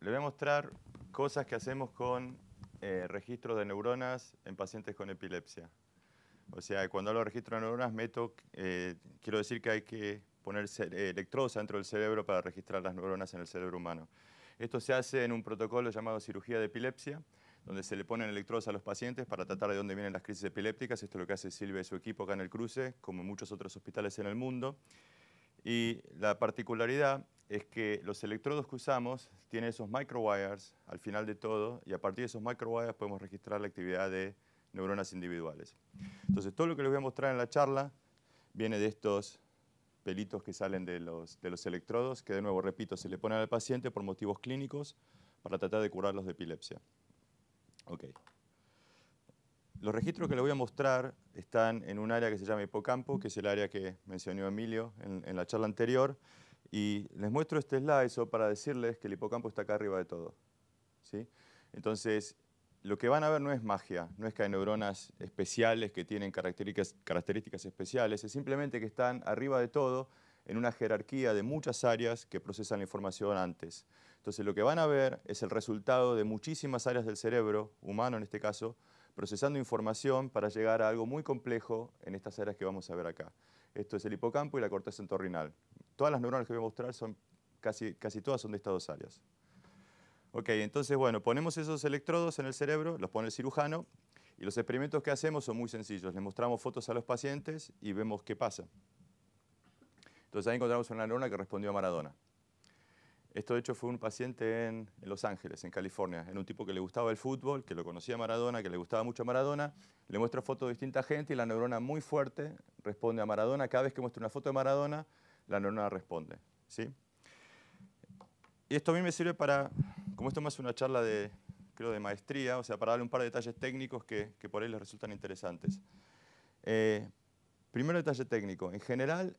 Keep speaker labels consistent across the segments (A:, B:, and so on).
A: Le voy a mostrar cosas que hacemos con registro eh, registros de neuronas en pacientes con epilepsia. O sea, cuando hablo de registro de neuronas, meto, eh, quiero decir que hay que poner eh, electrodos dentro del cerebro para registrar las neuronas en el cerebro humano. Esto se hace en un protocolo llamado cirugía de epilepsia, donde se le ponen electrodos a los pacientes para tratar de dónde vienen las crisis epilépticas. Esto es lo que hace Silvia y su equipo acá en el cruce, como muchos otros hospitales en el mundo. Y la particularidad es que los electrodos que usamos tienen esos microwires al final de todo y a partir de esos microwires podemos registrar la actividad de neuronas individuales. Entonces todo lo que les voy a mostrar en la charla viene de estos pelitos que salen de los, de los electrodos, que de nuevo, repito, se le ponen al paciente por motivos clínicos para tratar de curarlos de epilepsia. Okay. Los registros que les voy a mostrar están en un área que se llama hipocampo, que es el área que mencionó Emilio en, la charla anterior. Y les muestro este slide para decirles que el hipocampo está acá arriba de todo. ¿sí? Entonces, lo que van a ver no es magia, no es que hay neuronas especiales que tienen características, características especiales, es simplemente que están arriba de todo en una jerarquía de muchas áreas que procesan la información antes. Entonces lo que van a ver es el resultado de muchísimas áreas del cerebro, humano en este caso, procesando información para llegar a algo muy complejo en estas áreas que vamos a ver acá. Esto es el hipocampo y la corteza entorrinal. Todas las neuronas que voy a mostrar son casi, casi todas son de estas dos áreas. Ok, entonces, bueno, ponemos esos electrodos en el cerebro, los pone el cirujano, y los experimentos que hacemos son muy sencillos. Les mostramos fotos a los pacientes y vemos qué pasa. Entonces ahí encontramos una neurona que respondió a Maradona. Esto de hecho fue un paciente en, Los Ángeles, en California. en un tipo que le gustaba el fútbol, que lo conocía a Maradona, que le gustaba mucho a Maradona. Le muestra fotos de distinta gente y la neurona muy fuerte responde a Maradona. Cada vez que muestra una foto de Maradona, la neurona responde. ¿sí? Y esto a mí me sirve para, como esto más una charla de, creo, de maestría, o sea, para darle un par de detalles técnicos que, por ahí les resultan interesantes. Eh, primero detalle técnico. En general,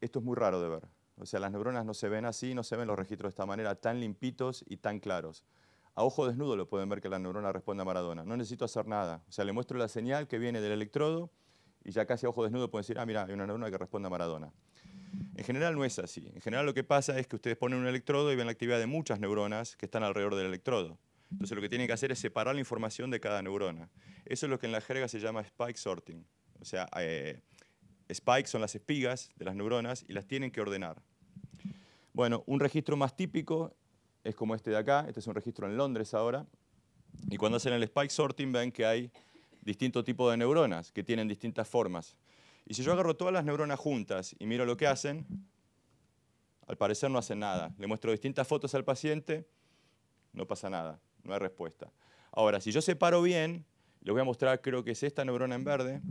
A: esto es muy raro de ver. O sea, las neuronas no se ven así, no se ven los registros de esta manera, tan limpitos y tan claros. A ojo desnudo lo pueden ver que la neurona responde a Maradona. No necesito hacer nada. O sea, le muestro la señal que viene del electrodo y ya casi a ojo desnudo pueden decir, ah, mira, hay una neurona que responde a Maradona. En general no es así. En general lo que pasa es que ustedes ponen un electrodo y ven la actividad de muchas neuronas que están alrededor del electrodo. Entonces lo que tienen que hacer es separar la información de cada neurona. Eso es lo que en la jerga se llama spike sorting. O sea, eh, spikes son las espigas de las neuronas y las tienen que ordenar. Bueno, un registro más típico es como este de acá, este es un registro en Londres ahora, y cuando hacen el spike sorting ven que hay distinto tipo de neuronas que tienen distintas formas. Y si yo agarro todas las neuronas juntas y miro lo que hacen, al parecer no hacen nada. Le muestro distintas fotos al paciente, no pasa nada, no hay respuesta. Ahora, si yo separo bien, les voy a mostrar, creo que es esta neurona en verde.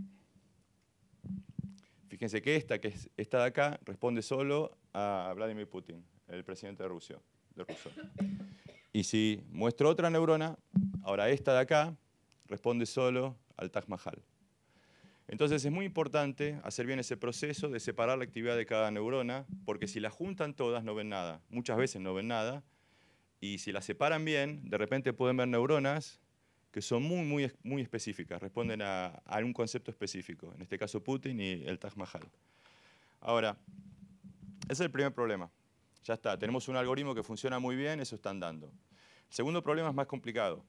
A: Fíjense que esta, que es esta de acá, responde solo a Vladimir Putin, el presidente de Rusia. De Rusia. Y si muestro otra neurona, ahora esta de acá responde solo al Taj Mahal. Entonces es muy importante hacer bien ese proceso de separar la actividad de cada neurona, porque si la juntan todas no ven nada, muchas veces no ven nada, y si las separan bien, de repente pueden ver neuronas que son muy, muy, muy específicas, responden a, a un concepto específico, en este caso Putin y el Taj Mahal. Ahora, ese es el primer problema. Ya está, tenemos un algoritmo que funciona muy bien, eso están dando. El segundo problema es más complicado.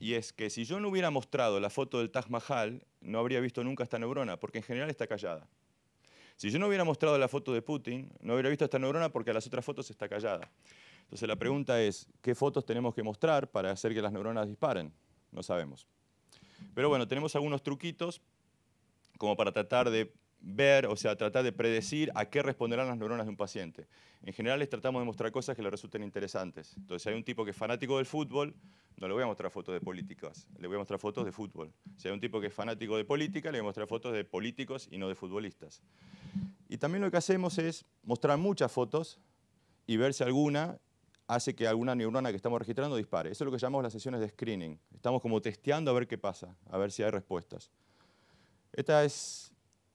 A: Y es que si yo no hubiera mostrado la foto del Taj Mahal, no habría visto nunca esta neurona, porque en general está callada. Si yo no hubiera mostrado la foto de Putin, no habría visto esta neurona porque las otras fotos está callada. Entonces la pregunta es, ¿qué fotos tenemos que mostrar para hacer que las neuronas disparen? No sabemos. Pero bueno, tenemos algunos truquitos como para tratar de ver, o sea, tratar de predecir a qué responderán las neuronas de un paciente. En general les tratamos de mostrar cosas que les resulten interesantes. Entonces, si hay un tipo que es fanático del fútbol, no le voy a mostrar fotos de políticas, le voy a mostrar fotos de fútbol. Si hay un tipo que es fanático de política, le voy a mostrar fotos de políticos y no de futbolistas. Y también lo que hacemos es mostrar muchas fotos y ver si alguna hace que alguna neurona que estamos registrando dispare. Eso es lo que llamamos las sesiones de screening. Estamos como testeando a ver qué pasa, a ver si hay respuestas. Esta es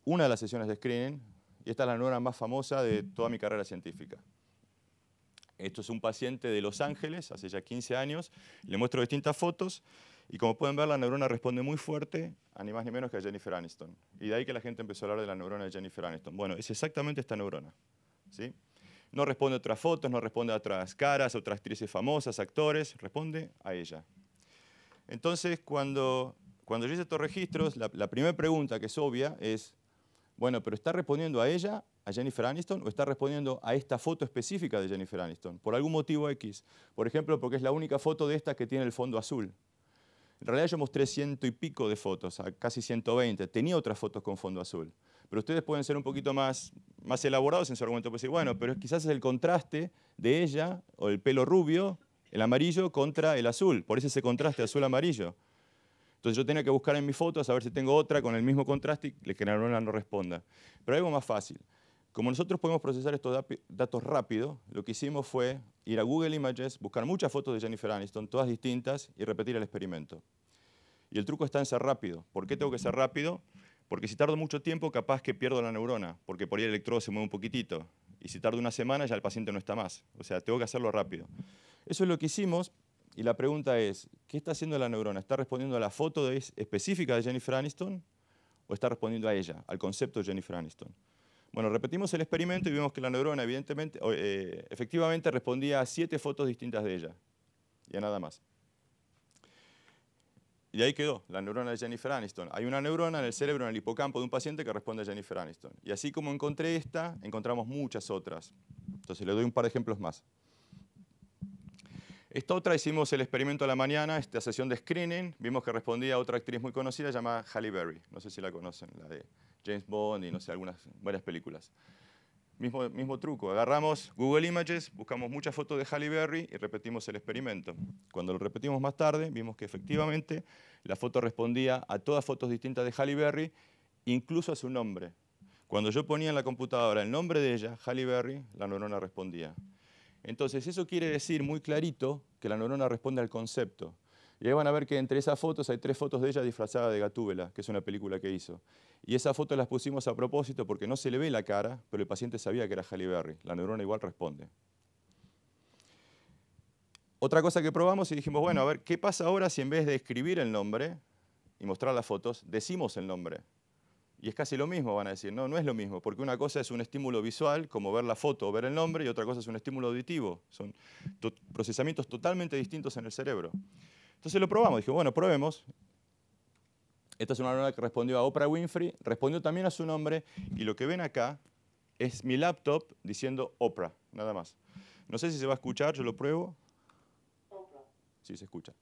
A: una de las sesiones de screening, y esta es la neurona más famosa de toda mi carrera científica. Esto es un paciente de Los Ángeles, hace ya 15 años, le muestro distintas fotos, y como pueden ver, la neurona responde muy fuerte a ni más ni menos que a Jennifer Aniston. Y de ahí que la gente empezó a hablar de la neurona de Jennifer Aniston. Bueno, es exactamente esta neurona. ¿sí? No responde a otras fotos, no responde a otras caras, a otras actrices famosas, actores, responde a ella. Entonces, cuando, cuando yo hice estos registros, la, la primera pregunta que es obvia es, bueno, pero ¿está respondiendo a ella, a Jennifer Aniston, o está respondiendo a esta foto específica de Jennifer Aniston? Por algún motivo X. Por ejemplo, porque es la única foto de esta que tiene el fondo azul. En realidad yo mostré ciento y pico de fotos, casi 120. Tenía otras fotos con fondo azul. Pero ustedes pueden ser un poquito más, elaborados en su argumento. Pues decir, bueno, pero quizás es el contraste de ella, o el pelo rubio, el amarillo, contra el azul. Por eso ese contraste azul-amarillo. Entonces yo tenía que buscar en mi foto a ver si tengo otra con el mismo contraste y que la neurona no responda. Pero algo más fácil. Como nosotros podemos procesar estos datos rápido, lo que hicimos fue ir a Google Images, buscar muchas fotos de Jennifer Aniston, todas distintas, y repetir el experimento. Y el truco está en ser rápido. ¿Por qué tengo que ser rápido? Porque si tardo mucho tiempo, capaz que pierdo la neurona, porque por ahí el electrodo se mueve un poquitito. Y si tardo una semana, ya el paciente no está más. O sea, tengo que hacerlo rápido. Eso es lo que hicimos y la pregunta es, ¿qué está haciendo la neurona? ¿Está respondiendo a la foto específica de Jennifer Aniston o está respondiendo a ella, al concepto de Jennifer Aniston? Bueno, repetimos el experimento y vimos que la neurona evidentemente, eh, efectivamente respondía a siete fotos distintas de ella y a nada más. Y ahí quedó, la neurona de Jennifer Aniston. Hay una neurona en el cerebro, en el hipocampo de un paciente que responde a Jennifer Aniston. Y así como encontré esta, encontramos muchas otras. Entonces le doy un par de ejemplos más. Esta otra hicimos el experimento a la mañana, esta sesión de screening, vimos que respondía a otra actriz muy conocida llamada Halle Berry, no sé si la conocen, la de James Bond y no sé, algunas, varias películas. Mismo, mismo truco, agarramos Google Images, buscamos muchas fotos de Halle Berry y repetimos el experimento. Cuando lo repetimos más tarde, vimos que efectivamente la foto respondía a todas fotos distintas de Halle Berry, incluso a su nombre. Cuando yo ponía en la computadora el nombre de ella, Halle Berry, la neurona respondía. Entonces, eso quiere decir muy clarito que la neurona responde al concepto. Y ahí van a ver que entre esas fotos hay tres fotos de ella disfrazada de Gatúbela, que es una película que hizo. Y esas fotos las pusimos a propósito porque no se le ve la cara, pero el paciente sabía que era Halle Berry. La neurona igual responde. Otra cosa que probamos y dijimos, bueno, a ver, ¿qué pasa ahora si en vez de escribir el nombre y mostrar las fotos, decimos el nombre? Y es casi lo mismo, van a decir. No, no es lo mismo, porque una cosa es un estímulo visual, como ver la foto o ver el nombre, y otra cosa es un estímulo auditivo. Son procesamientos totalmente distintos en el cerebro. Entonces lo probamos. Dije, bueno, probemos. Esta es una neurona que respondió a Oprah Winfrey, respondió también a su nombre, y lo que ven acá es mi laptop diciendo Oprah, nada más. No sé si se va a escuchar, yo lo pruebo. Oprah. Sí, se escucha.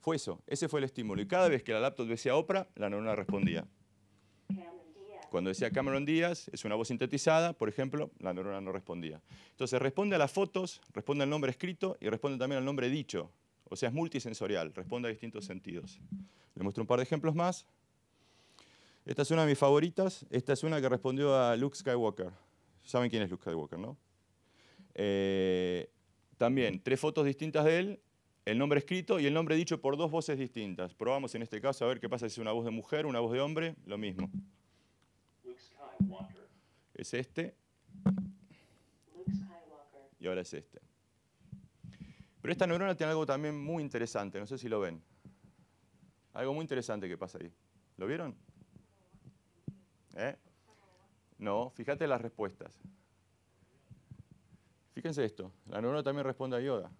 A: Fue eso, ese fue el estímulo. Y cada vez que la laptop decía Oprah, la neurona respondía. Cuando decía Cameron Díaz, es una voz sintetizada, por ejemplo, la neurona no respondía. Entonces responde a las fotos, responde al nombre escrito y responde también al nombre dicho. O sea, es multisensorial, responde a distintos sentidos. Le muestro un par de ejemplos más. Esta es una de mis favoritas. Esta es una que respondió a Luke Skywalker. Saben quién es Luke Skywalker, ¿no? Eh, también, tres fotos distintas de él, el nombre escrito y el nombre dicho por dos voces distintas. Probamos en este caso a ver qué pasa si es una voz de mujer, una voz de hombre, lo mismo. Es este. Y ahora es este. Pero esta neurona tiene algo también muy interesante, no sé si lo ven. Algo muy interesante que pasa ahí. ¿Lo vieron? ¿Eh? No, fíjate las respuestas. Fíjense esto, la neurona también responde a Yoda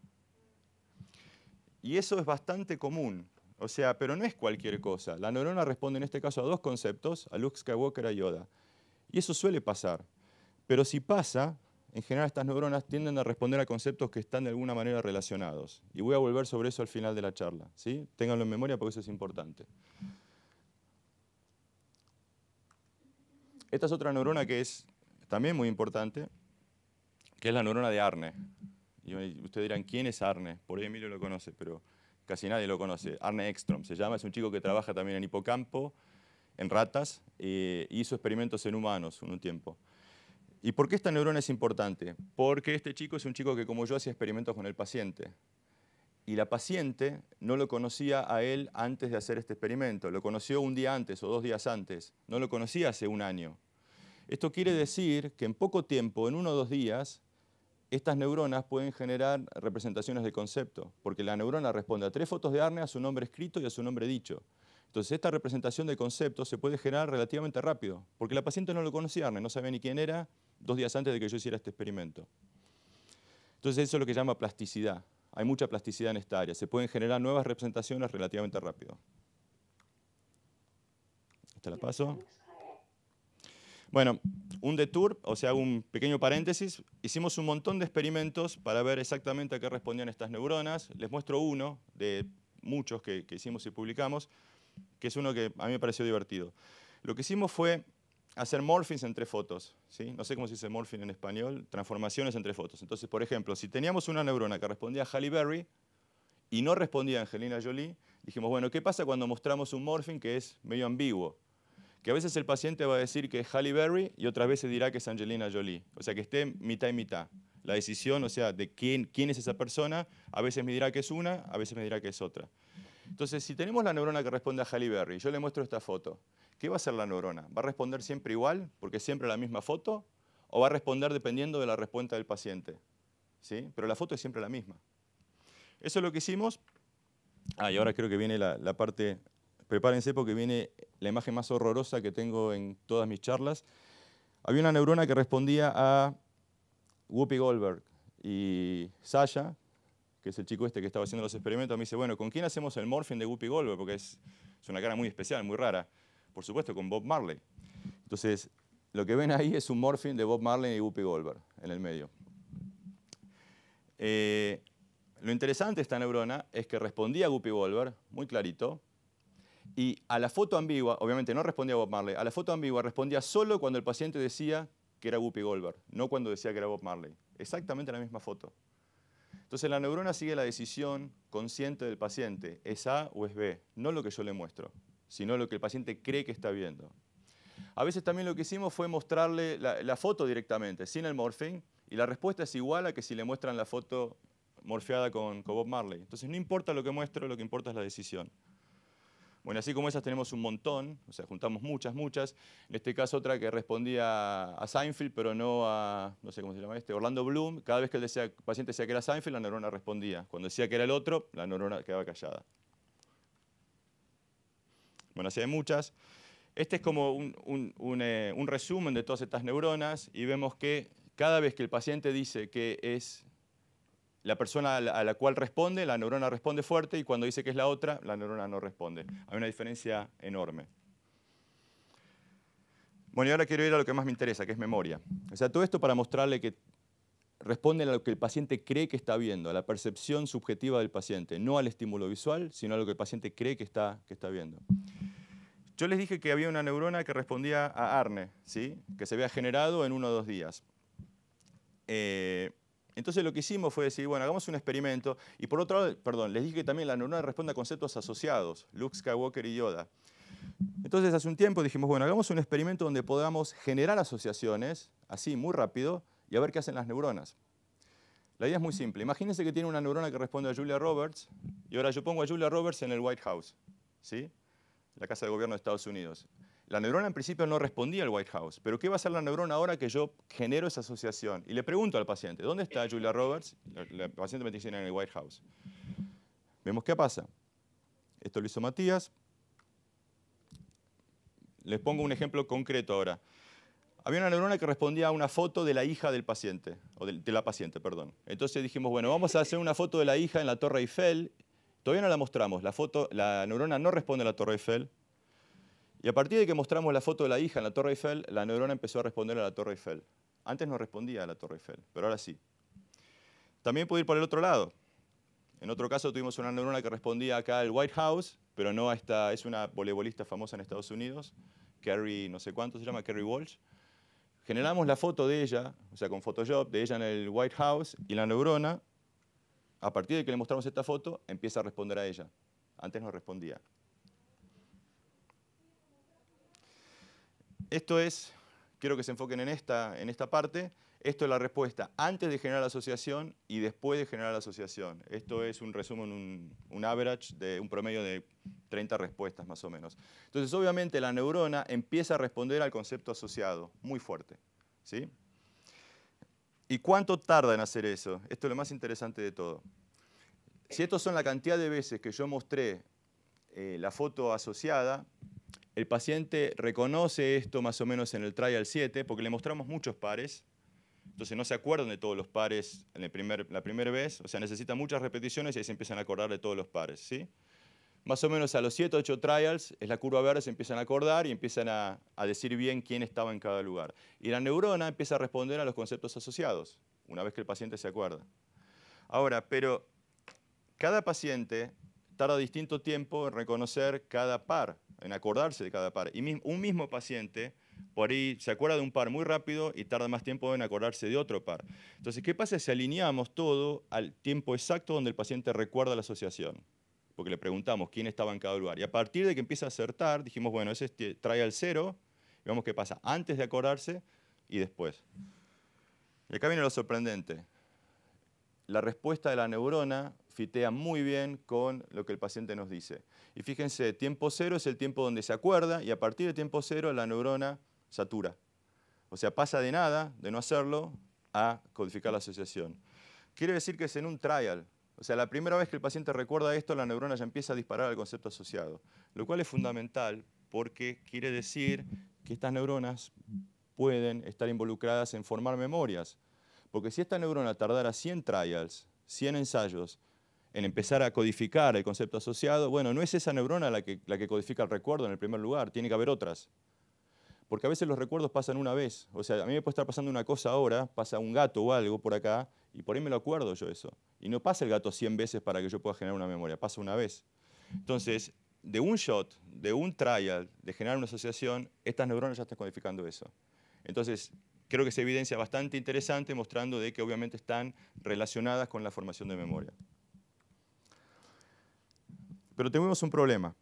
A: Y eso es bastante común. O sea, pero no es cualquier cosa. La neurona responde en este caso a dos conceptos, a Luke Skywalker y a Yoda. Y eso suele pasar. Pero si pasa, en general estas neuronas tienden a responder a conceptos que están de alguna manera relacionados. Y voy a volver sobre eso al final de la charla. ¿sí? Ténganlo en memoria porque eso es importante. Esta es otra neurona que es también muy importante, que es la neurona de Arne. Y ustedes dirán, ¿quién es Arne? Por ahí Emilio lo conoce, pero casi nadie lo conoce. Arne Ekstrom se llama, es un chico que trabaja también en hipocampo en ratas eh, hizo experimentos en humanos en un tiempo. ¿Y por qué esta neurona es importante? Porque este chico es un chico que, como yo, hacía experimentos con el paciente. Y la paciente no lo conocía a él antes de hacer este experimento. Lo conoció un día antes o dos días antes. No lo conocía hace un año. Esto quiere decir que en poco tiempo, en uno o dos días, estas neuronas pueden generar representaciones de concepto. Porque la neurona responde a tres fotos de arne, a su nombre escrito y a su nombre dicho. Entonces, esta representación de conceptos se puede generar relativamente rápido, porque la paciente no lo conocía, no sabía ni quién era, dos días antes de que yo hiciera este experimento. Entonces, eso es lo que llama plasticidad. Hay mucha plasticidad en esta área. Se pueden generar nuevas representaciones relativamente rápido. ¿Te la paso. Bueno, un detour, o sea, un pequeño paréntesis. Hicimos un montón de experimentos para ver exactamente a qué respondían estas neuronas. Les muestro uno de muchos que hicimos y publicamos que es uno que a mí me pareció divertido. Lo que hicimos fue hacer morphings entre fotos. ¿sí? No sé cómo se dice morphing en español, transformaciones entre fotos. Entonces, por ejemplo, si teníamos una neurona que respondía a Halle Berry y no respondía a Angelina Jolie, dijimos, bueno, ¿qué pasa cuando mostramos un morphing que es medio ambiguo? Que a veces el paciente va a decir que es Halle Berry y otras veces dirá que es Angelina Jolie. O sea, que esté mitad y mitad. La decisión, o sea, de quién es esa persona, a veces me dirá que es una, a veces me dirá que es otra. Entonces, si tenemos la neurona que responde a Halle Berry, yo le muestro esta foto, ¿qué va a hacer la neurona? ¿Va a responder siempre igual, porque siempre la misma foto? ¿O va a responder dependiendo de la respuesta del paciente? ¿Sí? Pero la foto es siempre la misma. Eso es lo que hicimos. Ah, y ahora creo que viene la, la parte, prepárense porque viene la imagen más horrorosa que tengo en todas mis charlas. Había una neurona que respondía a Whoopi Goldberg y Sasha, que es el chico este que estaba haciendo los experimentos, me dice, bueno, ¿con quién hacemos el morfin de Guppy Goldberg? Porque es, una cara muy especial, muy rara. Por supuesto, con Bob Marley. Entonces, lo que ven ahí es un morfin de Bob Marley y Guppy Goldberg en el medio. Eh, lo interesante de esta neurona es que respondía a Guppy Goldberg, muy clarito, y a la foto ambigua, obviamente no respondía a Bob Marley, a la foto ambigua respondía solo cuando el paciente decía que era Guppy Goldberg, no cuando decía que era Bob Marley. Exactamente la misma foto. Entonces la neurona sigue la decisión consciente del paciente, es A o es B, no lo que yo le muestro, sino lo que el paciente cree que está viendo. A veces también lo que hicimos fue mostrarle la, foto directamente, sin el morphing, y la respuesta es igual a que si le muestran la foto morfeada con, con Bob Marley. Entonces no importa lo que muestro, lo que importa es la decisión. Bueno, así como esas tenemos un montón, o sea, juntamos muchas, muchas. En este caso otra que respondía a Seinfeld, pero no a, no sé cómo se llama este, Orlando Bloom. Cada vez que el, paciente decía que era Seinfeld, la neurona respondía. Cuando decía que era el otro, la neurona quedaba callada. Bueno, así hay muchas. Este es como un, un eh, resumen de todas estas neuronas y vemos que cada vez que el paciente dice que es la persona a la, cual responde, la neurona responde fuerte y cuando dice que es la otra, la neurona no responde. Hay una diferencia enorme. Bueno, y ahora quiero ir a lo que más me interesa, que es memoria. O sea, todo esto para mostrarle que responde a lo que el paciente cree que está viendo, a la percepción subjetiva del paciente, no al estímulo visual, sino a lo que el paciente cree que está, que está viendo. Yo les dije que había una neurona que respondía a ARNE, ¿sí? que se había generado en uno o dos días. Eh, entonces lo que hicimos fue decir, bueno, hagamos un experimento. Y por otro lado, perdón, les dije que también la neurona responde a conceptos asociados, Luke Skywalker y Yoda. Entonces hace un tiempo dijimos, bueno, hagamos un experimento donde podamos generar asociaciones, así, muy rápido, y a ver qué hacen las neuronas. La idea es muy simple. Imagínense que tiene una neurona que responde a Julia Roberts, y ahora yo pongo a Julia Roberts en el White House, ¿sí? La Casa de Gobierno de Estados Unidos. La neurona en principio no respondía al White House, pero ¿qué va a hacer la neurona ahora que yo genero esa asociación? Y le pregunto al paciente, ¿dónde está Julia Roberts? La, paciente me dice en el White House. Vemos qué pasa. Esto lo hizo Matías. Les pongo un ejemplo concreto ahora. Había una neurona que respondía a una foto de la hija del paciente, o de, la paciente, perdón. Entonces dijimos, bueno, vamos a hacer una foto de la hija en la Torre Eiffel. Todavía no la mostramos, la neurona no responde a la Torre Eiffel, y a partir de que mostramos la foto de la hija en la Torre Eiffel, la neurona empezó a responder a la Torre Eiffel. Antes no respondía a la Torre Eiffel, pero ahora sí. También puede ir por el otro lado. En otro caso tuvimos una neurona que respondía acá al White House, pero no a esta, es una voleibolista famosa en Estados Unidos, Carrie, no sé cuánto se llama, Carrie Walsh. Generamos la foto de ella, o sea, con Photoshop, de ella en el White House, y la neurona, a partir de que le mostramos esta foto, empieza a responder a ella. Antes no respondía. esto es, quiero que se enfoquen en esta, en esta parte, esto es la respuesta antes de generar la asociación y después de generar la asociación. Esto es un resumen, un, average, de un promedio de 30 respuestas más o menos. Entonces, obviamente, la neurona empieza a responder al concepto asociado, muy fuerte. ¿sí? ¿Y cuánto tarda en hacer eso? Esto es lo más interesante de todo. Si estos son la cantidad de veces que yo mostré eh, la foto asociada, el paciente reconoce esto más o menos en el trial 7 porque le mostramos muchos pares. Entonces no se acuerdan de todos los pares en el primer, la primera vez. O sea, necesita muchas repeticiones y ahí se empiezan a acordar de todos los pares. ¿sí? Más o menos a los 7 o 8 trials es la curva verde, se empiezan a acordar y empiezan a, a decir bien quién estaba en cada lugar. Y la neurona empieza a responder a los conceptos asociados, una vez que el paciente se acuerda. Ahora, pero cada paciente tarda distinto tiempo en reconocer cada par, en acordarse de cada par. Y un mismo paciente, por ahí, se acuerda de un par muy rápido y tarda más tiempo en acordarse de otro par. Entonces, ¿qué pasa si alineamos todo al tiempo exacto donde el paciente recuerda la asociación? Porque le preguntamos quién estaba en cada lugar. Y a partir de que empieza a acertar, dijimos, bueno, ese este, trae al cero, y vemos qué pasa antes de acordarse y después. Y acá viene lo sorprendente la respuesta de la neurona fitea muy bien con lo que el paciente nos dice. Y fíjense, tiempo cero es el tiempo donde se acuerda y a partir de tiempo cero la neurona satura. O sea, pasa de nada, de no hacerlo, a codificar la asociación. Quiere decir que es en un trial. O sea, la primera vez que el paciente recuerda esto, la neurona ya empieza a disparar al concepto asociado, lo cual es fundamental porque quiere decir que estas neuronas pueden estar involucradas en formar memorias. Porque si esta neurona tardara 100 trials, 100 ensayos, en empezar a codificar el concepto asociado, bueno, no es esa neurona la que, codifica el recuerdo en el primer lugar, tiene que haber otras. Porque a veces los recuerdos pasan una vez. O sea, a mí me puede estar pasando una cosa ahora, pasa un gato o algo por acá, y por ahí me lo acuerdo yo eso. Y no pasa el gato 100 veces para que yo pueda generar una memoria, pasa una vez. Entonces, de un shot, de un trial, de generar una asociación, estas neuronas ya están codificando eso. Entonces, creo que es evidencia bastante interesante mostrando de que obviamente están relacionadas con la formación de memoria. Pero tenemos un problema.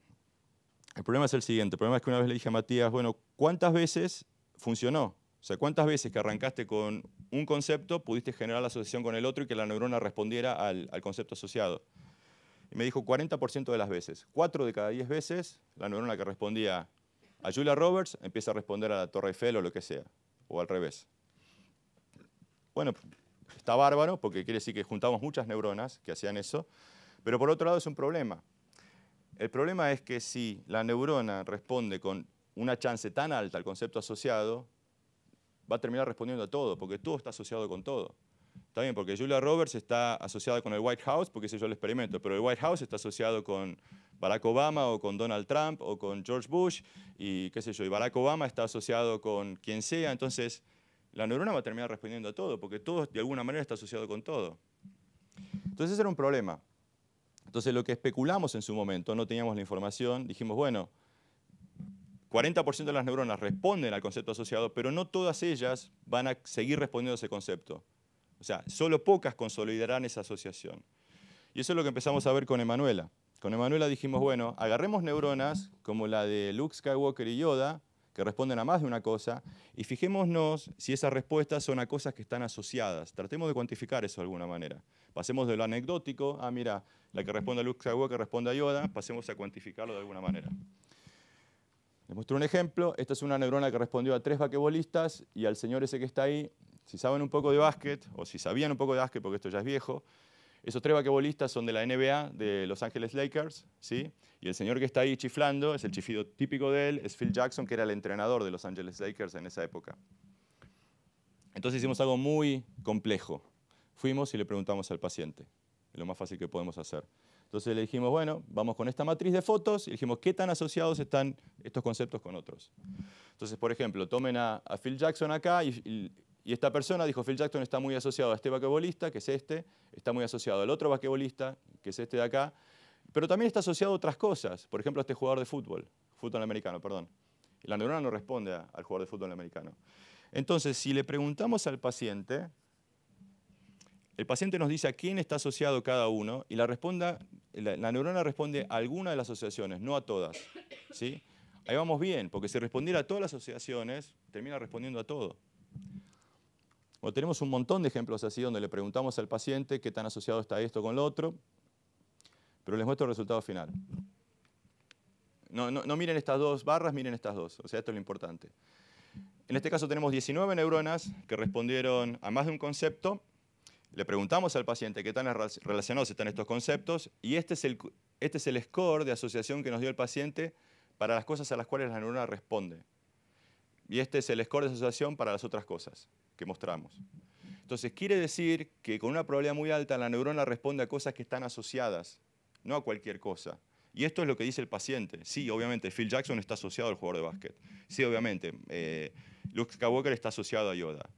A: El problema es el siguiente. El problema es que una vez le dije a Matías, bueno, ¿cuántas veces funcionó? O sea, ¿cuántas veces que arrancaste con un concepto pudiste generar la asociación con el otro y que la neurona respondiera al, al concepto asociado? Y me dijo 40% de las veces. cuatro de cada diez veces la neurona que respondía a Julia Roberts empieza a responder a la Torre Eiffel o lo que sea o al revés. Bueno, está bárbaro porque quiere decir que juntamos muchas neuronas que hacían eso, pero por otro lado es un problema. El problema es que si la neurona responde con una chance tan alta al concepto asociado, va a terminar respondiendo a todo, porque todo está asociado con todo. Está bien, porque Julia Roberts está asociada con el White House, porque ese yo el experimento, pero el White House está asociado con Barack Obama o con Donald Trump o con George Bush y qué sé yo, y Barack Obama está asociado con quien sea, entonces la neurona va a terminar respondiendo a todo, porque todo de alguna manera está asociado con todo. Entonces ese era un problema. Entonces lo que especulamos en su momento, no teníamos la información, dijimos, bueno, 40% de las neuronas responden al concepto asociado, pero no todas ellas van a seguir respondiendo a ese concepto. O sea, solo pocas consolidarán esa asociación. Y eso es lo que empezamos a ver con Emanuela. Con Emanuela dijimos, bueno, agarremos neuronas como la de Luke Skywalker y Yoda, que responden a más de una cosa, y fijémonos si esas respuestas son a cosas que están asociadas. Tratemos de cuantificar eso de alguna manera. Pasemos de lo anecdótico a, ah, mira, la que responde a Luke Skywalker responde a Yoda, pasemos a cuantificarlo de alguna manera. Les muestro un ejemplo. Esta es una neurona que respondió a tres vaquebolistas y al señor ese que está ahí si saben un poco de básquet, o si sabían un poco de básquet, porque esto ya es viejo, esos tres vaquebolistas son de la NBA, de Los Angeles Lakers, ¿sí? Y el señor que está ahí chiflando, es el chifido típico de él, es Phil Jackson, que era el entrenador de Los Angeles Lakers en esa época. Entonces hicimos algo muy complejo. Fuimos y le preguntamos al paciente, lo más fácil que podemos hacer. Entonces le dijimos, bueno, vamos con esta matriz de fotos y dijimos, ¿qué tan asociados están estos conceptos con otros? Entonces, por ejemplo, tomen a, Phil Jackson acá y y esta persona dijo, Phil Jackson está muy asociado a este vaquebolista, que es este, está muy asociado al otro vaquebolista, que es este de acá, pero también está asociado a otras cosas, por ejemplo, a este jugador de fútbol, fútbol americano, perdón. La neurona no responde al jugador de fútbol americano. Entonces, si le preguntamos al paciente, el paciente nos dice a quién está asociado cada uno y la, responda, la, neurona responde a alguna de las asociaciones, no a todas. ¿sí? Ahí vamos bien, porque si respondiera a todas las asociaciones, termina respondiendo a todo tenemos un montón de ejemplos así donde le preguntamos al paciente qué tan asociado está esto con lo otro, pero les muestro el resultado final. No, miren estas dos barras, miren estas dos, o sea, esto es lo importante. En este caso tenemos 19 neuronas que respondieron a más de un concepto. Le preguntamos al paciente qué tan relacionados están estos conceptos y este, este es el score de asociación que nos dio el paciente para las cosas a las cuales la neurona responde. Y este es el score de asociación para las otras cosas que mostramos. Entonces, quiere decir que con una probabilidad muy alta la neurona responde a cosas que están asociadas, no a cualquier cosa. Y esto es lo que dice el paciente. Sí, obviamente, Phil Jackson está asociado al jugador de básquet. Sí, obviamente, eh, Luke Skywalker está asociado a Yoda.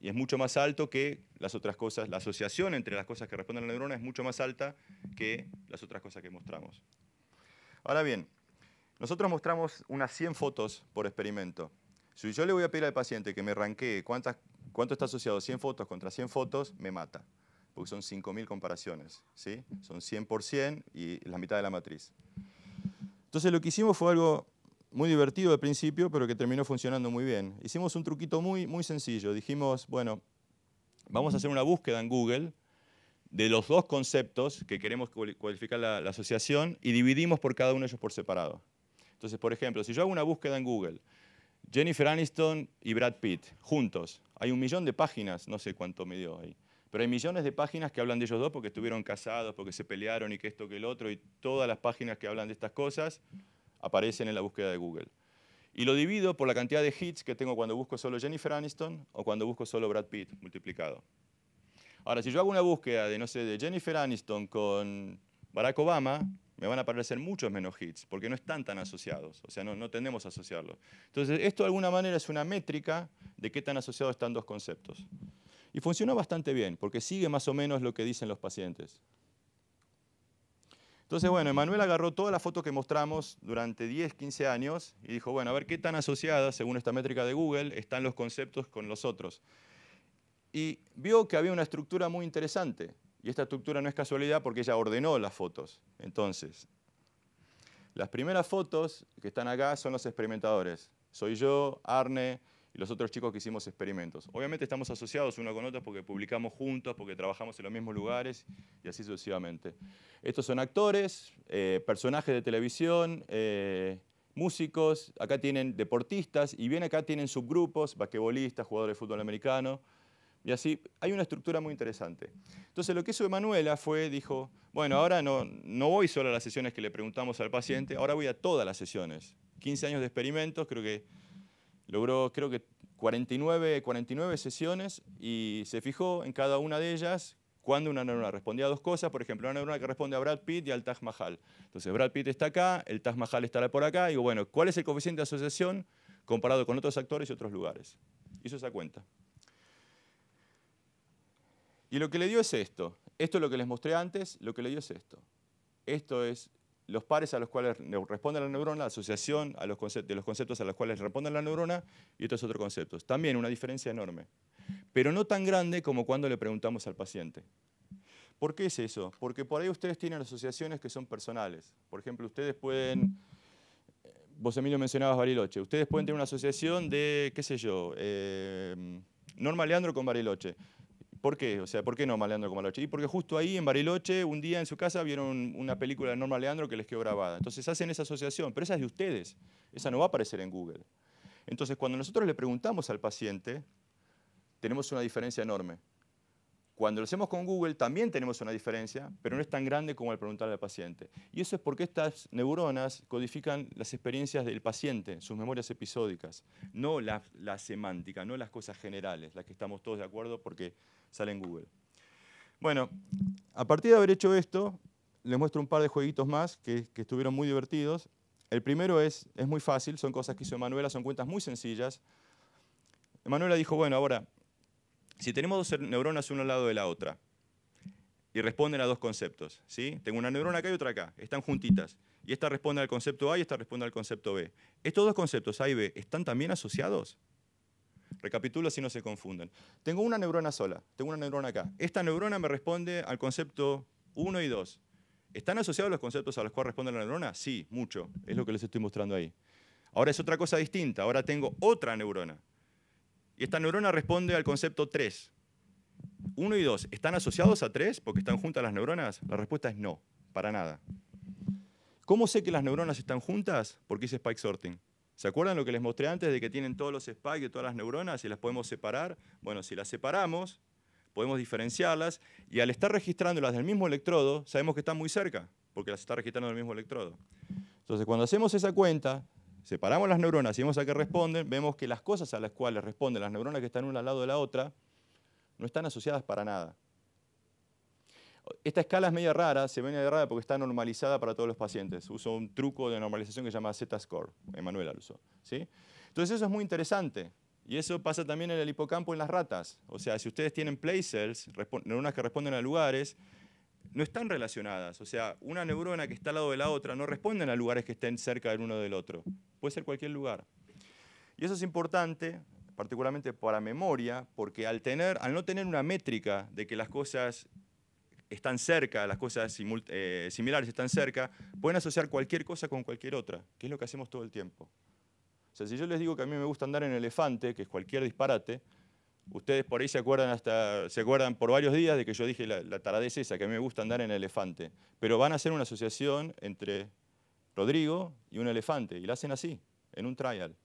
A: Y es mucho más alto que las otras cosas. La asociación entre las cosas que responden a la neurona es mucho más alta que las otras cosas que mostramos. Ahora bien, nosotros mostramos unas 100 fotos por experimento. Si yo le voy a pedir al paciente que me ranquee cuántas, cuánto está asociado 100 fotos contra 100 fotos, me mata, porque son 5.000 comparaciones, ¿sí? Son 100% y la mitad de la matriz. Entonces lo que hicimos fue algo muy divertido al principio, pero que terminó funcionando muy bien. Hicimos un truquito muy, muy sencillo. Dijimos, bueno, vamos a hacer una búsqueda en Google de los dos conceptos que queremos cualificar la, la asociación y dividimos por cada uno de ellos por separado. Entonces, por ejemplo, si yo hago una búsqueda en Google Jennifer Aniston y Brad Pitt, juntos. Hay un millón de páginas, no sé cuánto me dio ahí, pero hay millones de páginas que hablan de ellos dos porque estuvieron casados, porque se pelearon y que esto, que el otro, y todas las páginas que hablan de estas cosas aparecen en la búsqueda de Google. Y lo divido por la cantidad de hits que tengo cuando busco solo Jennifer Aniston o cuando busco solo Brad Pitt multiplicado. Ahora, si yo hago una búsqueda de, no sé, de Jennifer Aniston con Barack Obama, me van a aparecer muchos menos hits, porque no están tan asociados, o sea, no, no tendemos a asociarlos. Entonces, esto de alguna manera es una métrica de qué tan asociados están dos conceptos. Y funcionó bastante bien, porque sigue más o menos lo que dicen los pacientes. Entonces, bueno, Emanuel agarró todas las fotos que mostramos durante 10, 15 años y dijo, bueno, a ver qué tan asociadas, según esta métrica de Google, están los conceptos con los otros. Y vio que había una estructura muy interesante. Y esta estructura no es casualidad porque ella ordenó las fotos. Entonces, las primeras fotos que están acá son los experimentadores. Soy yo, Arne y los otros chicos que hicimos experimentos. Obviamente estamos asociados uno con otro porque publicamos juntos, porque trabajamos en los mismos lugares y así sucesivamente. Estos son actores, eh, personajes de televisión, eh, músicos, acá tienen deportistas y bien acá tienen subgrupos, basquetbolistas, jugadores de fútbol americano, y así hay una estructura muy interesante. Entonces lo que hizo Emanuela fue, dijo, bueno, ahora no, no voy solo a las sesiones que le preguntamos al paciente, ahora voy a todas las sesiones. 15 años de experimentos, creo que logró, creo que 49, 49 sesiones y se fijó en cada una de ellas cuando una neurona respondía a dos cosas, por ejemplo, una neurona que responde a Brad Pitt y al Taj Mahal. Entonces, Brad Pitt está acá, el Taj Mahal estará por acá, y bueno, ¿cuál es el coeficiente de asociación comparado con otros actores y otros lugares? Hizo esa cuenta. Y lo que le dio es esto. Esto es lo que les mostré antes, lo que le dio es esto. Esto es los pares a los cuales responde la neurona, la asociación a los de los conceptos a los cuales responde la neurona y estos otros conceptos. También una diferencia enorme, pero no tan grande como cuando le preguntamos al paciente. ¿Por qué es eso? Porque por ahí ustedes tienen asociaciones que son personales. Por ejemplo, ustedes pueden, eh, vos lo mencionabas Bariloche, ustedes pueden tener una asociación de, qué sé yo, eh, Norma Leandro con Bariloche. ¿Por qué? O sea, ¿por qué no Maleandro como Bariloche? Y porque justo ahí en Bariloche, un día en su casa vieron una película de Norma Leandro que les quedó grabada. Entonces hacen esa asociación, pero esa es de ustedes, esa no va a aparecer en Google. Entonces, cuando nosotros le preguntamos al paciente, tenemos una diferencia enorme. Cuando lo hacemos con Google también tenemos una diferencia, pero no es tan grande como al preguntarle al paciente. Y eso es porque estas neuronas codifican las experiencias del paciente, sus memorias episódicas, no la, la semántica, no las cosas generales, las que estamos todos de acuerdo porque sale en Google. Bueno, a partir de haber hecho esto, les muestro un par de jueguitos más que, estuvieron muy divertidos. El primero es, es muy fácil, son cosas que hizo Manuela, son cuentas muy sencillas. Manuela dijo, bueno, ahora, si tenemos dos neuronas una al lado de la otra y responden a dos conceptos, ¿sí? Tengo una neurona acá y otra acá, están juntitas, y esta responde al concepto A y esta responde al concepto B. ¿Estos dos conceptos A y B están también asociados? Recapitulo si no se confunden. Tengo una neurona sola, tengo una neurona acá. Esta neurona me responde al concepto 1 y 2. ¿Están asociados los conceptos a los cuales responde la neurona? Sí, mucho. Es lo que les estoy mostrando ahí. Ahora es otra cosa distinta. Ahora tengo otra neurona. Y esta neurona responde al concepto 3. 1 y 2, ¿están asociados a 3 porque están juntas las neuronas? La respuesta es no, para nada. ¿Cómo sé que las neuronas están juntas? Porque hice spike sorting. ¿Se acuerdan lo que les mostré antes de que tienen todos los spikes, todas las neuronas y las podemos separar? Bueno, si las separamos, podemos diferenciarlas y al estar registrándolas del mismo electrodo, sabemos que están muy cerca, porque las está registrando del mismo electrodo. Entonces, cuando hacemos esa cuenta, separamos las neuronas y vemos a qué responden, vemos que las cosas a las cuales responden las neuronas que están una al lado de la otra no están asociadas para nada. Esta escala es media rara, se ve media rara porque está normalizada para todos los pacientes. Uso un truco de normalización que se llama Z-score. Emanuel lo usó. ¿sí? Entonces eso es muy interesante. Y eso pasa también en el hipocampo en las ratas. O sea, si ustedes tienen place cells, neuronas que responden a lugares, no están relacionadas. O sea, una neurona que está al lado de la otra no responden a lugares que estén cerca del uno del otro. Puede ser cualquier lugar. Y eso es importante, particularmente para memoria, porque al, tener, al no tener una métrica de que las cosas están cerca, las cosas eh, similares están cerca, pueden asociar cualquier cosa con cualquier otra, que es lo que hacemos todo el tiempo. O sea, si yo les digo que a mí me gusta andar en elefante, que es cualquier disparate, ustedes por ahí se acuerdan hasta se acuerdan por varios días de que yo dije la, la esa, que a mí me gusta andar en elefante, pero van a hacer una asociación entre Rodrigo y un elefante y la hacen así, en un trial.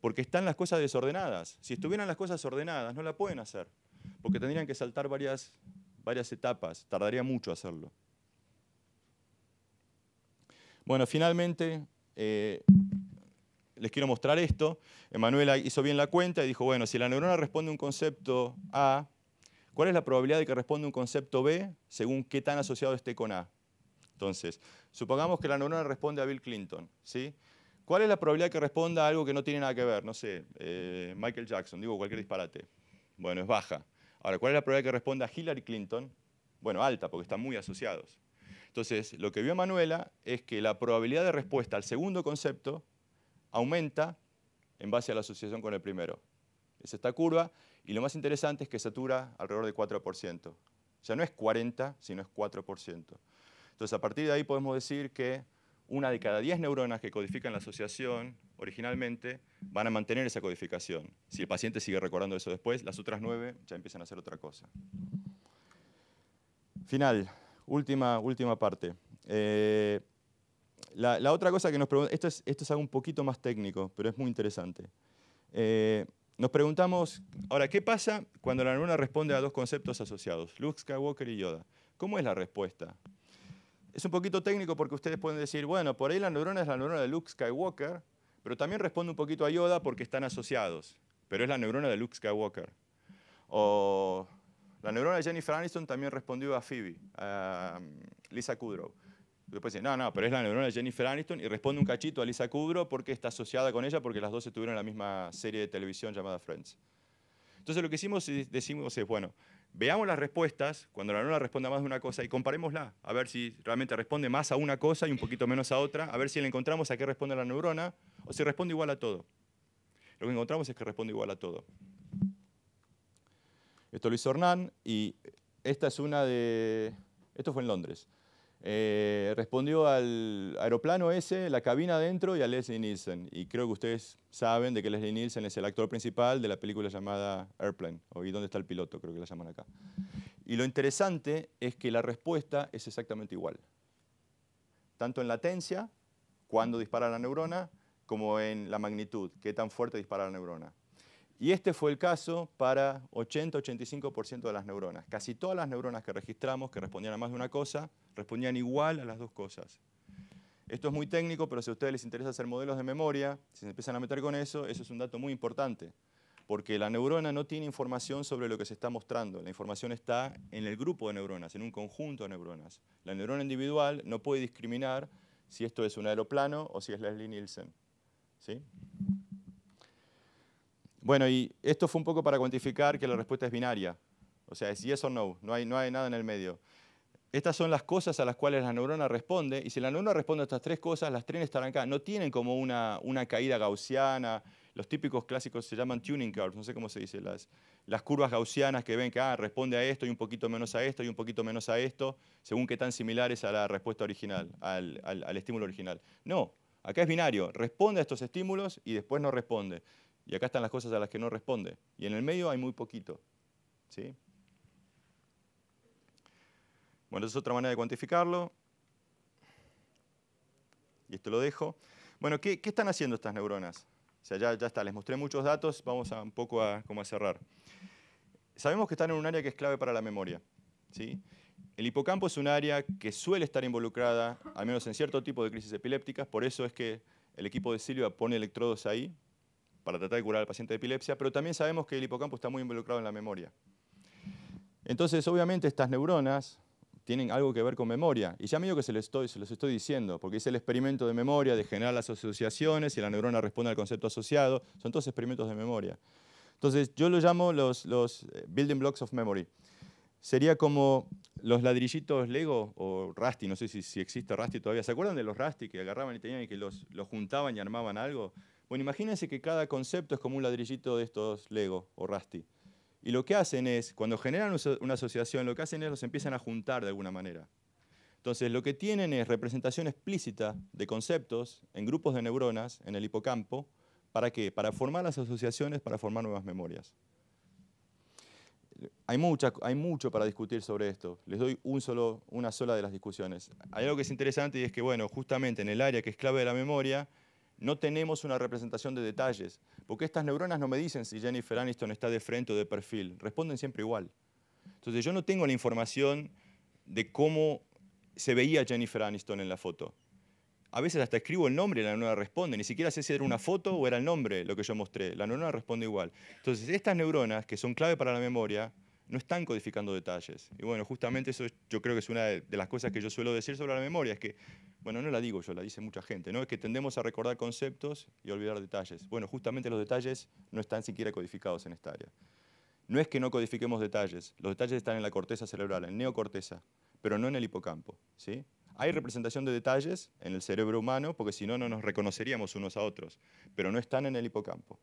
A: Porque están las cosas desordenadas. Si estuvieran las cosas ordenadas, no la pueden hacer, porque tendrían que saltar varias varias etapas, tardaría mucho hacerlo. Bueno, finalmente eh, les quiero mostrar esto. Emanuela hizo bien la cuenta y dijo, bueno, si la neurona responde a un concepto A, ¿cuál es la probabilidad de que responda un concepto B según qué tan asociado esté con A? Entonces, supongamos que la neurona responde a Bill Clinton, ¿sí? ¿Cuál es la probabilidad que responda a algo que no tiene nada que ver? No sé, eh, Michael Jackson, digo cualquier disparate. Bueno, es baja. Ahora, ¿cuál es la probabilidad que responda Hillary Clinton? Bueno, alta, porque están muy asociados. Entonces, lo que vio Manuela es que la probabilidad de respuesta al segundo concepto aumenta en base a la asociación con el primero. Es esta curva, y lo más interesante es que satura alrededor de 4%. O sea, no es 40, sino es 4%. Entonces, a partir de ahí podemos decir que una de cada diez neuronas que codifican la asociación originalmente van a mantener esa codificación. Si el paciente sigue recordando eso después, las otras nueve ya empiezan a hacer otra cosa. Final, última, última parte. Eh, la, otra cosa que nos esto es, esto algo un poquito más técnico, pero es muy interesante. Eh, nos preguntamos, ahora, ¿qué pasa cuando la neurona responde a dos conceptos asociados? Luke Skywalker y Yoda. ¿Cómo es la respuesta? Es un poquito técnico porque ustedes pueden decir, bueno, por ahí la neurona es la neurona de Luke Skywalker, pero también responde un poquito a Yoda porque están asociados, pero es la neurona de Luke Skywalker. O la neurona de Jennifer Aniston también respondió a Phoebe, a um, Lisa Kudrow. Después dicen, no, no, pero es la neurona de Jennifer Aniston y responde un cachito a Lisa Kudrow porque está asociada con ella porque las dos estuvieron en la misma serie de televisión llamada Friends. Entonces lo que hicimos decimos es, bueno, Veamos las respuestas, cuando la neurona responda más de una cosa, y comparémosla, a ver si realmente responde más a una cosa y un poquito menos a otra, a ver si le encontramos a qué responde la neurona o si responde igual a todo. Lo que encontramos es que responde igual a todo. Esto lo hizo Hernán y esta es una de... Esto fue en Londres. Eh, respondió al aeroplano ese, la cabina adentro y a Leslie Nielsen. Y creo que ustedes saben de que Leslie Nielsen es el actor principal de la película llamada Airplane, o ¿Y dónde está el piloto? Creo que la llaman acá. Y lo interesante es que la respuesta es exactamente igual. Tanto en latencia, cuando dispara la neurona, como en la magnitud, qué tan fuerte dispara la neurona. Y este fue el caso para 80-85% de las neuronas. Casi todas las neuronas que registramos que respondían a más de una cosa, respondían igual a las dos cosas. Esto es muy técnico, pero si a ustedes les interesa hacer modelos de memoria, si se empiezan a meter con eso, eso es un dato muy importante, porque la neurona no tiene información sobre lo que se está mostrando. La información está en el grupo de neuronas, en un conjunto de neuronas. La neurona individual no puede discriminar si esto es un aeroplano o si es Leslie Nielsen. ¿Sí? Bueno, y esto fue un poco para cuantificar que la respuesta es binaria. O sea, es yes o no, no hay, nada en el medio. Estas son las cosas a las cuales la neurona responde, y si la neurona responde a estas tres cosas, las tres estarán acá. No tienen como una, caída gaussiana, los típicos clásicos se llaman tuning curves, no sé cómo se dice, las, curvas gaussianas que ven que ah, responde a esto y un poquito menos a esto y un poquito menos a esto, según qué tan similares a la respuesta original, al, al estímulo original. No, acá es binario, responde a estos estímulos y después no responde. Y acá están las cosas a las que no responde. Y en el medio hay muy poquito. ¿sí? Bueno, es otra manera de cuantificarlo. Y esto lo dejo. Bueno, ¿qué, están haciendo estas neuronas? O sea, ya, está, les mostré muchos datos, vamos a un poco a, como cerrar. Sabemos que están en un área que es clave para la memoria. ¿sí? El hipocampo es un área que suele estar involucrada, al menos en cierto tipo de crisis epilépticas, por eso es que el equipo de Silvia pone electrodos ahí, para tratar de curar al paciente de epilepsia, pero también sabemos que el hipocampo está muy involucrado en la memoria. Entonces, obviamente, estas neuronas tienen algo que ver con memoria. Y ya medio que se los, estoy, se los estoy diciendo, porque es el experimento de memoria, de generar las asociaciones, y la neurona responde al concepto asociado. Son todos experimentos de memoria. Entonces, yo lo llamo los, eh, building blocks of memory. Sería como los ladrillitos Lego o Rusty, no sé si, existe Rusty todavía. ¿Se acuerdan de los Rusty que agarraban y tenían y que los, los juntaban y armaban algo? Bueno, imagínense que cada concepto es como un ladrillito de estos Lego o Rusty. Y lo que hacen es, cuando generan una asociación, lo que hacen es los empiezan a juntar de alguna manera. Entonces, lo que tienen es representación explícita de conceptos en grupos de neuronas en el hipocampo. ¿Para qué? Para formar las asociaciones, para formar nuevas memorias. Hay, mucho para discutir sobre esto. Les doy una sola de las discusiones. Hay algo que es interesante y es que, bueno, justamente en el área que es clave de la memoria, no tenemos una representación de detalles, porque estas neuronas no me dicen si Jennifer Aniston está de frente o de perfil, responden siempre igual. Entonces yo no tengo la información de cómo se veía Jennifer Aniston en la foto. A veces hasta escribo el nombre y la neurona responde. Ni siquiera sé si era una foto o era el nombre lo que yo mostré. La neurona responde igual. Entonces, estas neuronas, que son clave para la memoria, no están codificando detalles. Y bueno, justamente eso yo creo que es una de, las cosas que yo suelo decir sobre la memoria, es que, bueno, no la digo yo, la dice mucha gente, ¿no? Es que tendemos a recordar conceptos y olvidar detalles. Bueno, justamente los detalles no están siquiera codificados en esta área. No es que no codifiquemos detalles, los detalles están en la corteza cerebral, en neocorteza, pero no en el hipocampo, ¿sí? Hay representación de detalles en el cerebro humano porque si no, no nos reconoceríamos unos a otros, pero no están en el hipocampo.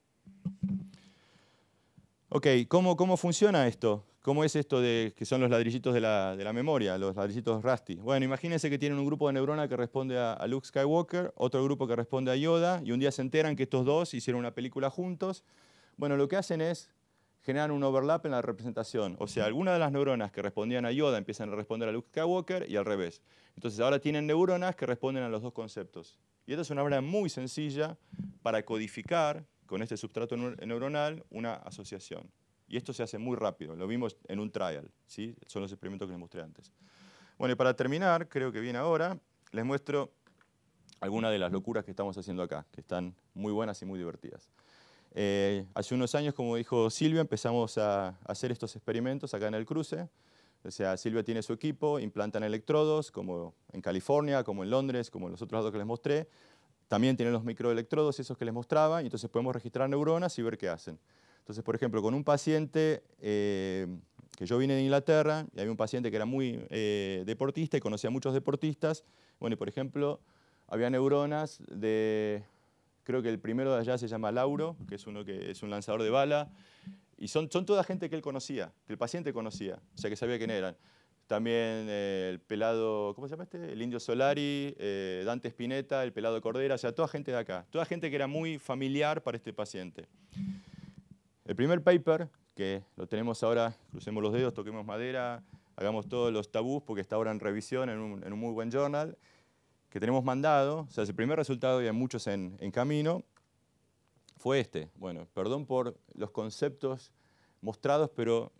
A: Ok, cómo funciona esto? ¿Cómo es esto de que son los ladrillitos de la, memoria, los ladrillitos Rusty? Bueno, imagínense que tienen un grupo de neuronas que responde a, Luke Skywalker, otro grupo que responde a Yoda, y un día se enteran que estos dos hicieron una película juntos. Bueno, lo que hacen es generar un overlap en la representación. O sea, algunas de las neuronas que respondían a Yoda empiezan a responder a Luke Skywalker y al revés. Entonces ahora tienen neuronas que responden a los dos conceptos. Y esta es una obra muy sencilla para codificar con este substrato neuronal una asociación. Y esto se hace muy rápido, lo vimos en un trial, ¿sí? son los experimentos que les mostré antes. Bueno, y para terminar, creo que viene ahora, les muestro algunas de las locuras que estamos haciendo acá, que están muy buenas y muy divertidas. Eh, hace unos años, como dijo Silvia, empezamos a hacer estos experimentos acá en el cruce. O sea, Silvia tiene su equipo, implantan electrodos, como en California, como en Londres, como en los otros lados que les mostré. También tienen los microelectrodos, esos que les mostraba, y entonces podemos registrar neuronas y ver qué hacen. Entonces, por ejemplo, con un paciente eh, que yo vine de Inglaterra, y había un paciente que era muy eh, deportista y conocía a muchos deportistas, bueno, y por ejemplo, había neuronas de, creo que el primero de allá se llama Lauro, que es uno que es un lanzador de bala, y son, son toda gente que él conocía, que el paciente conocía, o sea, que sabía quién eran. También eh, el pelado, ¿cómo se llama este? El indio Solari, Dante Spinetta, el pelado Cordera, o sea, toda gente de acá. Toda gente que era muy familiar para este paciente. El primer paper, que lo tenemos ahora, crucemos los dedos, toquemos madera, hagamos todos los tabús, porque está ahora en revisión en un, muy buen journal, que tenemos mandado, o sea, es el primer resultado y hay muchos en camino, fue este. Bueno, perdón por los conceptos mostrados, pero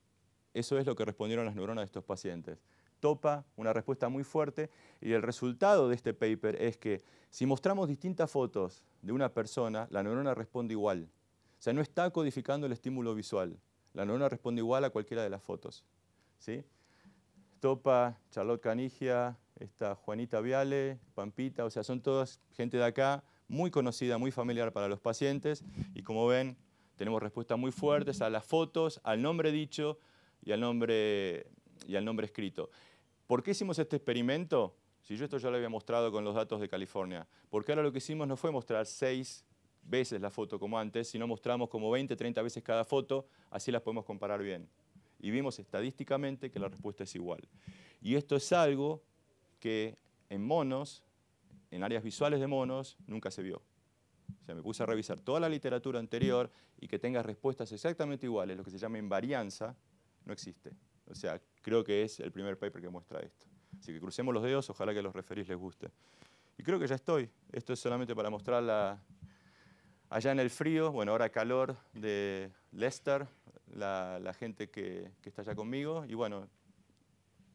A: eso es lo que respondieron las neuronas de estos pacientes. Topa una respuesta muy fuerte y el resultado de este paper es que si mostramos distintas fotos de una persona, la neurona responde igual. O sea, no está codificando el estímulo visual. La neurona responde igual a cualquiera de las fotos. ¿sí? Topa, Charlotte Canigia, está Juanita Viale, Pampita, o sea, son todas gente de acá, muy conocida, muy familiar para los pacientes. Y como ven, tenemos respuestas muy fuertes a las fotos, al nombre dicho y al nombre, y al nombre escrito. ¿Por qué hicimos este experimento? Si yo esto ya lo había mostrado con los datos de California. Porque ahora lo que hicimos no fue mostrar seis veces la foto como antes, sino mostramos como 20, 30 veces cada foto, así las podemos comparar bien. Y vimos estadísticamente que la respuesta es igual. Y esto es algo que en monos, en áreas visuales de monos, nunca se vio. O sea, me puse a revisar toda la literatura anterior y que tenga respuestas exactamente iguales, lo que se llama invarianza, no existe. O sea, creo que es el primer paper que muestra esto. Así que crucemos los dedos, ojalá que los referís les guste. Y creo que ya estoy. Esto es solamente para mostrar la, Allá en el frío, bueno, ahora calor de Lester, la, gente que, está allá conmigo. Y bueno,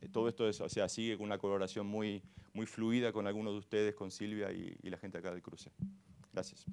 A: eh, todo esto sea, sigue con una colaboración muy, muy fluida con algunos de ustedes, con Silvia y, y la gente acá del cruce. Gracias.